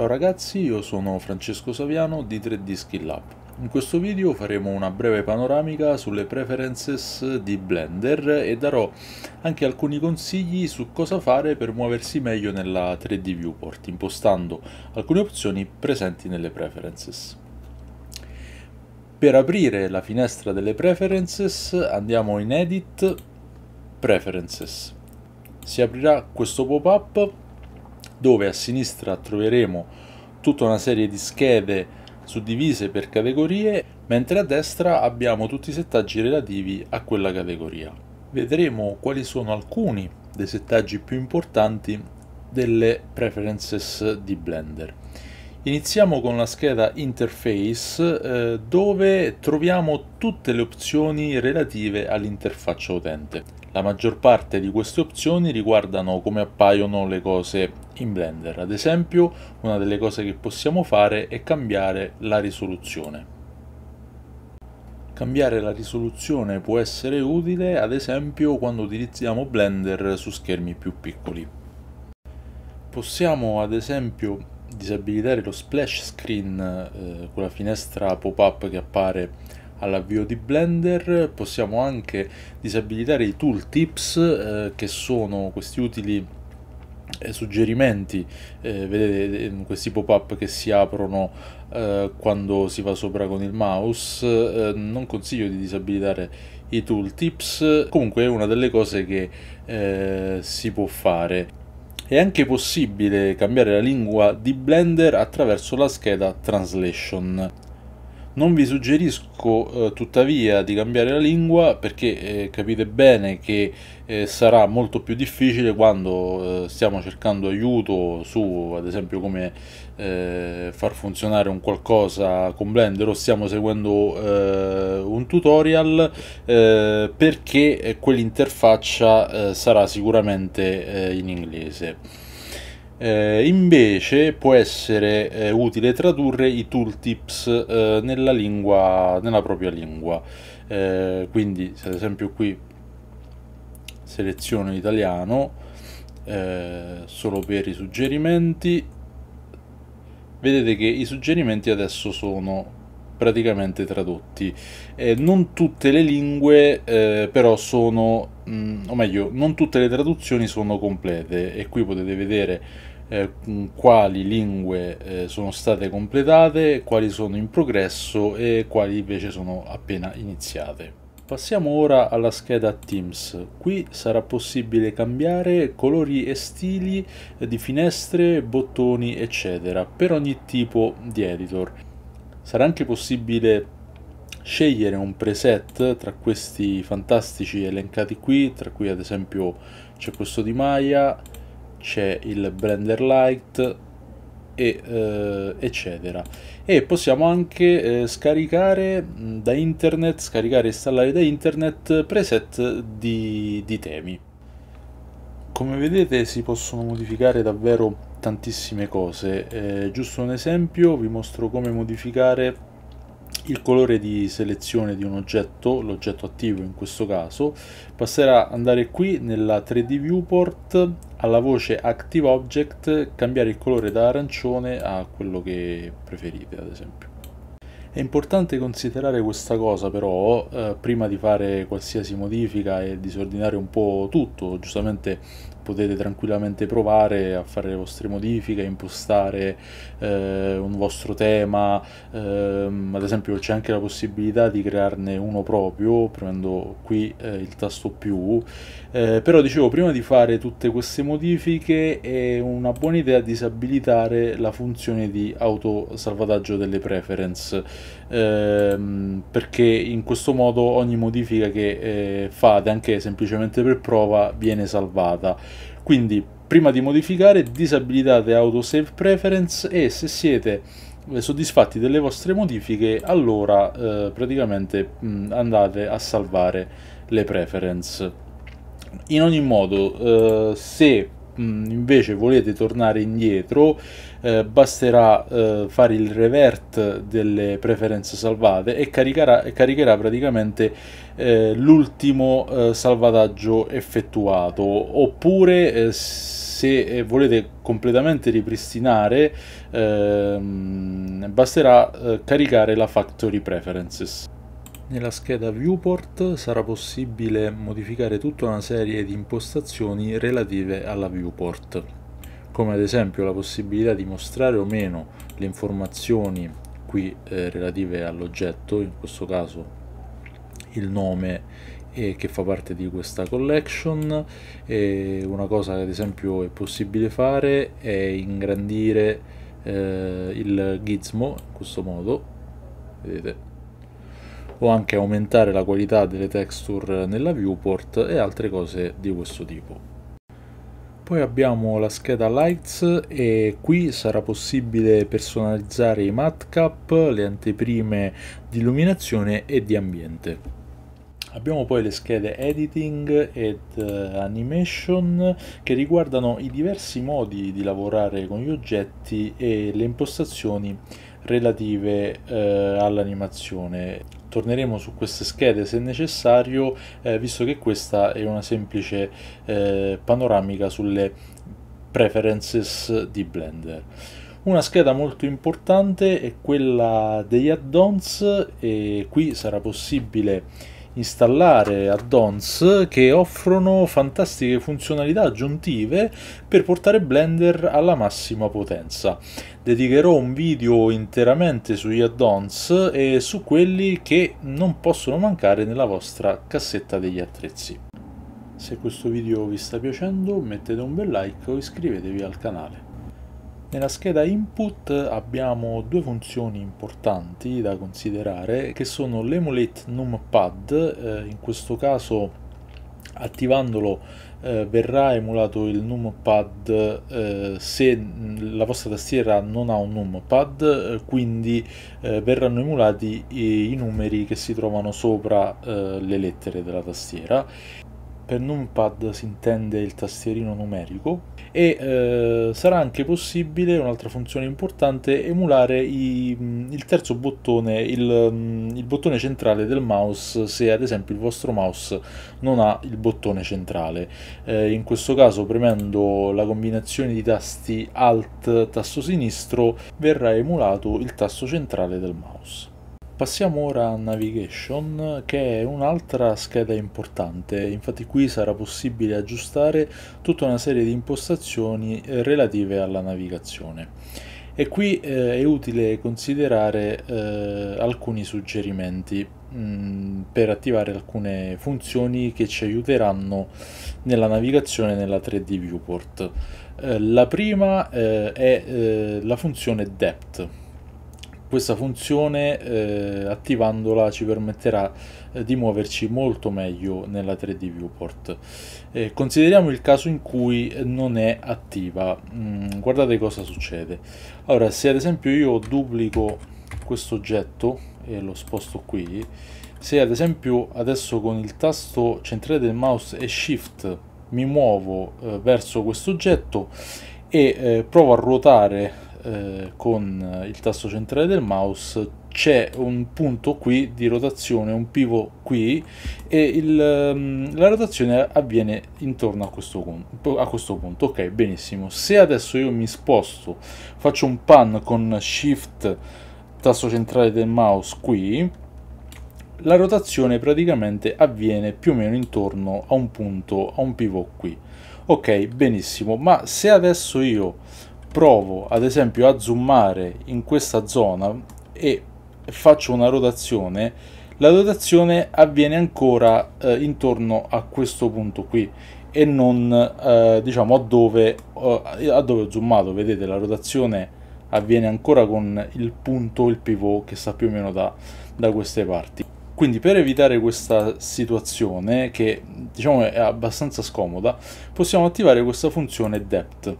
Ciao ragazzi, io sono Francesco Saviano di 3D Skill Lab. In questo video faremo una breve panoramica sulle preferences di Blender e darò anche alcuni consigli su cosa fare per muoversi meglio nella 3D Viewport, impostando alcune opzioni presenti nelle preferences. Per aprire la finestra delle preferences andiamo in Edit, Preferences. Si aprirà questo pop-up dove a sinistra troveremo tutta una serie di schede suddivise per categorie, mentre a destra abbiamo tutti i settaggi relativi a quella categoria. Vedremo quali sono alcuni dei settaggi più importanti delle preferences di Blender. Iniziamo con la scheda Interface eh, dove troviamo tutte le opzioni relative all'interfaccia utente. La maggior parte di queste opzioni riguardano come appaiono le cose in Blender, ad esempio una delle cose che possiamo fare è cambiare la risoluzione. Cambiare la risoluzione può essere utile ad esempio quando utilizziamo Blender su schermi più piccoli. Possiamo ad esempio disabilitare lo splash screen, eh, quella finestra pop-up che appare all'avvio di Blender possiamo anche disabilitare i tooltips eh, che sono questi utili eh, suggerimenti eh, vedete eh, eh, questi pop up che si aprono quando si va sopra con il mouse non consiglio di disabilitare i tooltips comunque è una delle cose che si può fare è anche possibile cambiare la lingua di Blender attraverso la scheda Translation non vi suggerisco eh, tuttavia di cambiare la lingua perché eh, capite bene che eh, sarà molto più difficile quando eh, stiamo cercando aiuto su ad esempio come eh, far funzionare un qualcosa con Blender o stiamo seguendo eh, un tutorial perché quell'interfaccia sarà sicuramente in inglese. Eh, invece può essere eh, utile tradurre i tooltips eh, nella, lingua, nella propria lingua. Eh, quindi, ad esempio, qui seleziono italiano eh, solo per i suggerimenti. Vedete che i suggerimenti adesso sono praticamente tradotti. Eh, non tutte le lingue eh, però sono, mh, mm, o meglio, non tutte le traduzioni sono complete e qui potete vedere eh, quali lingue eh, sono state completate, quali sono in progresso e quali invece sono appena iniziate. Passiamo ora alla scheda Teams. Qui sarà possibile cambiare colori e stili di finestre, bottoni, eccetera, per ogni tipo di editor. Sarà anche possibile scegliere un preset tra questi fantastici elencati qui, tra cui ad esempio c'è questo di Maya, c'è il Blender Lite e, eh, eccetera e possiamo anche eh, scaricare mm, da internet scaricare e installare da internet preset di, di temi come vedete si possono modificare davvero tantissime cose eh, giusto un esempio vi mostro come modificare il colore di selezione di un oggetto, l'oggetto attivo in questo caso, basterà andare qui nella 3D Viewport alla voce Active Object, cambiare il colore da arancione a quello che preferite ad esempio. È importante considerare questa cosa però eh, prima di fare qualsiasi modifica e disordinare un po' tutto, giustamente potete tranquillamente provare a fare le vostre modifiche, impostare eh, un vostro tema, ehm, ad esempio c'è anche la possibilità di crearne uno proprio premendo qui eh, il tasto più, eh, però dicevo prima di fare tutte queste modifiche è una buona idea disabilitare la funzione di autosalvataggio delle preference ehm, perché in questo modo ogni modifica che eh, fate anche semplicemente per prova viene salvata quindi prima di modificare disabilitate autosave preference e se siete eh, soddisfatti delle vostre modifiche allora eh, praticamente mh, mm, andate a salvare le preference in ogni modo eh, se mh, mm, invece volete tornare indietro eh, basterà eh, fare il revert delle preferenze salvate e caricherà, caricherà praticamente eh, l'ultimo eh, salvataggio effettuato oppure eh, se volete completamente ripristinare ehm, basterà caricare la factory preferences nella scheda viewport sarà possibile modificare tutta una serie di impostazioni relative alla viewport come ad esempio la possibilità di mostrare o meno le informazioni qui eh, relative all'oggetto, in questo caso il nome eh, che fa parte di questa collection. E una cosa che ad esempio è possibile fare è ingrandire eh, il gizmo in questo modo, vedete, o anche aumentare la qualità delle texture nella viewport e altre cose di questo tipo. Poi abbiamo la scheda Lights e qui sarà possibile personalizzare i matcap, le anteprime di illuminazione e di ambiente. Abbiamo poi le schede editing ed uh, animation che riguardano i diversi modi di lavorare con gli oggetti e le impostazioni relative uh, all'animazione torneremo su queste schede se necessario eh, visto che questa è una semplice eh, panoramica sulle preferences di Blender una scheda molto importante è quella degli add-ons e qui sarà possibile installare add-ons che offrono fantastiche funzionalità aggiuntive per portare Blender alla massima potenza. Dedicherò un video interamente sugli add-ons e su quelli che non possono mancare nella vostra cassetta degli attrezzi. Se questo video vi sta piacendo mettete un bel like o iscrivetevi al canale. Nella scheda input abbiamo due funzioni importanti da considerare che sono l'emulate numpad, eh, in questo caso attivandolo eh, verrà emulato il numpad eh, se la vostra tastiera non ha un numpad eh, quindi eh, verranno emulati i, i, numeri che si trovano sopra eh, le lettere della tastiera per numpad si intende il tastierino numerico e eh, sarà anche possibile, un'altra funzione importante, emulare i, mm, il terzo bottone, il, mm, il, bottone centrale del mouse se ad esempio il vostro mouse non ha il bottone centrale. Eh, in questo caso premendo la combinazione di tasti Alt tasto sinistro verrà emulato il tasto centrale del mouse. Passiamo ora a Navigation che è un'altra scheda importante, infatti qui sarà possibile aggiustare tutta una serie di impostazioni eh, relative alla navigazione. E qui eh, è utile considerare eh, alcuni suggerimenti mh, mm, per attivare alcune funzioni che ci aiuteranno nella navigazione nella 3D Viewport. Eh, la prima eh, è eh, la funzione Depth questa funzione eh, attivandola ci permetterà eh, di muoverci molto meglio nella 3D viewport eh, consideriamo il caso in cui non è attiva mm, guardate cosa succede allora se ad esempio io duplico questo oggetto e lo sposto qui se ad esempio adesso con il tasto centrale del mouse e shift mi muovo eh, verso questo oggetto e eh, provo a ruotare eh, con il tasto centrale del mouse c'è un punto qui di rotazione, un pivot qui e il, ehm, la rotazione avviene intorno a questo, a questo, punto. Ok, benissimo. Se adesso io mi sposto, faccio un pan con shift tasto centrale del mouse qui, la rotazione praticamente avviene più o meno intorno a un punto, a un pivot qui. Ok, benissimo, ma se adesso io provo ad esempio a zoomare in questa zona e faccio una rotazione la rotazione avviene ancora eh, intorno a questo punto qui e non eh, diciamo a dove, eh, a dove ho zoomato vedete la rotazione avviene ancora con il punto il pivot che sta più o meno da, da queste parti quindi per evitare questa situazione che diciamo è abbastanza scomoda possiamo attivare questa funzione depth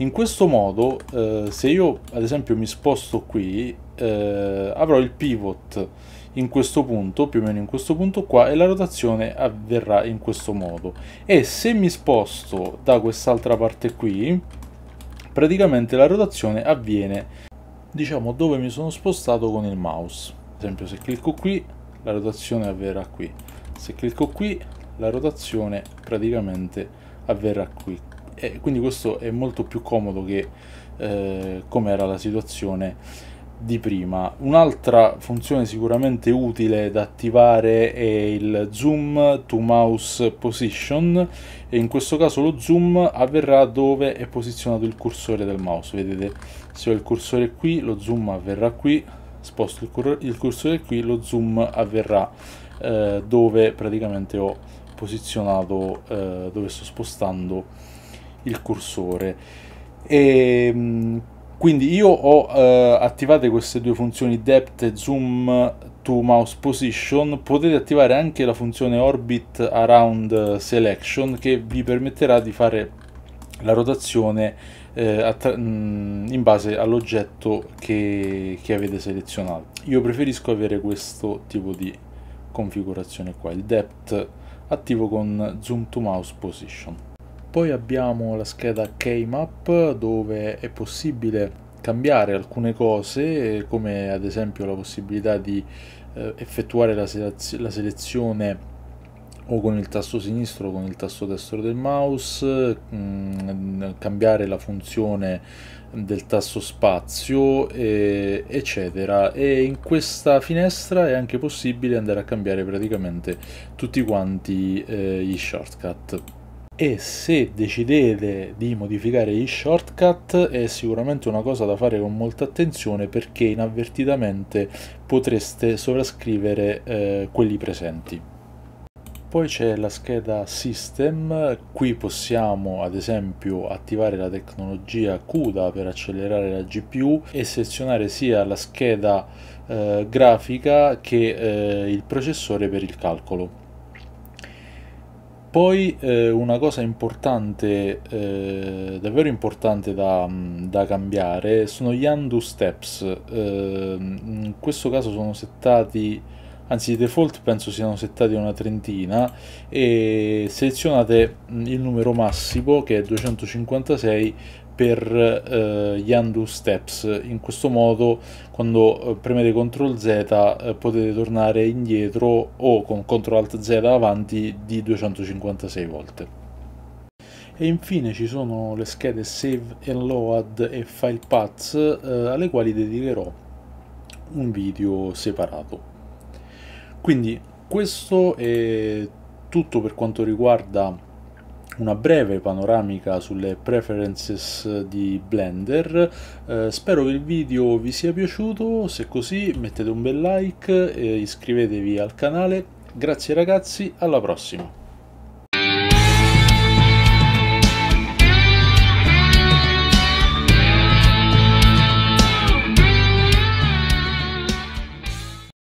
in questo modo, eh, se io ad esempio mi sposto qui, eh, avrò il pivot in questo punto, più o meno in questo punto qua, e la rotazione avverrà in questo modo. E se mi sposto da quest'altra parte qui, praticamente la rotazione avviene, diciamo, dove mi sono spostato con il mouse. Ad esempio se clicco qui, la rotazione avverrà qui. Se clicco qui, la rotazione praticamente avverrà qui e quindi questo è molto più comodo che eh, come era la situazione di prima. Un'altra funzione sicuramente utile da attivare è il zoom to mouse position e in questo caso lo zoom avverrà dove è posizionato il cursore del mouse. Vedete, se ho il cursore qui, lo zoom avverrà qui, sposto il, cur il cursore qui, lo zoom avverrà eh, dove praticamente ho posizionato, eh, dove sto spostando il cursore. E, ehm, quindi io ho eh, attivate queste due funzioni depth e zoom to mouse position potete attivare anche la funzione orbit around selection che vi permetterà di fare la rotazione eh, mm, in base all'oggetto che, che avete selezionato io preferisco avere questo tipo di configurazione qua il depth attivo con zoom to mouse position poi abbiamo la scheda K-Map dove è possibile cambiare alcune cose come ad esempio la possibilità di eh, effettuare la, selez la selezione o con il tasto sinistro o con il tasto destro del mouse, mh, mm, cambiare la funzione del tasto spazio, e, eccetera. E in questa finestra è anche possibile andare a cambiare praticamente tutti quanti eh, gli shortcut e se decidete di modificare gli shortcut è sicuramente una cosa da fare con molta attenzione perché inavvertitamente potreste sovrascrivere eh, quelli presenti. Poi c'è la scheda System, qui possiamo ad esempio attivare la tecnologia CUDA per accelerare la GPU e selezionare sia la scheda eh, grafica che eh, il processore per il calcolo. Poi eh, una cosa importante, eh, davvero importante da, da, cambiare, sono gli undo steps. Eh, in questo caso sono settati, anzi i default penso siano settati una trentina e selezionate il numero massimo che è 256 per eh, gli undo steps in questo modo quando eh, premete CTRL Z eh, potete tornare indietro o con CTRL ALT Z avanti di 256 volte e infine ci sono le schede save and load e file paths eh, alle quali dedicherò un video separato quindi questo è tutto per quanto riguarda una breve panoramica sulle preferences di Blender. Eh, spero che il video vi sia piaciuto, se così mettete un bel like, e iscrivetevi al canale. Grazie ragazzi, alla prossima!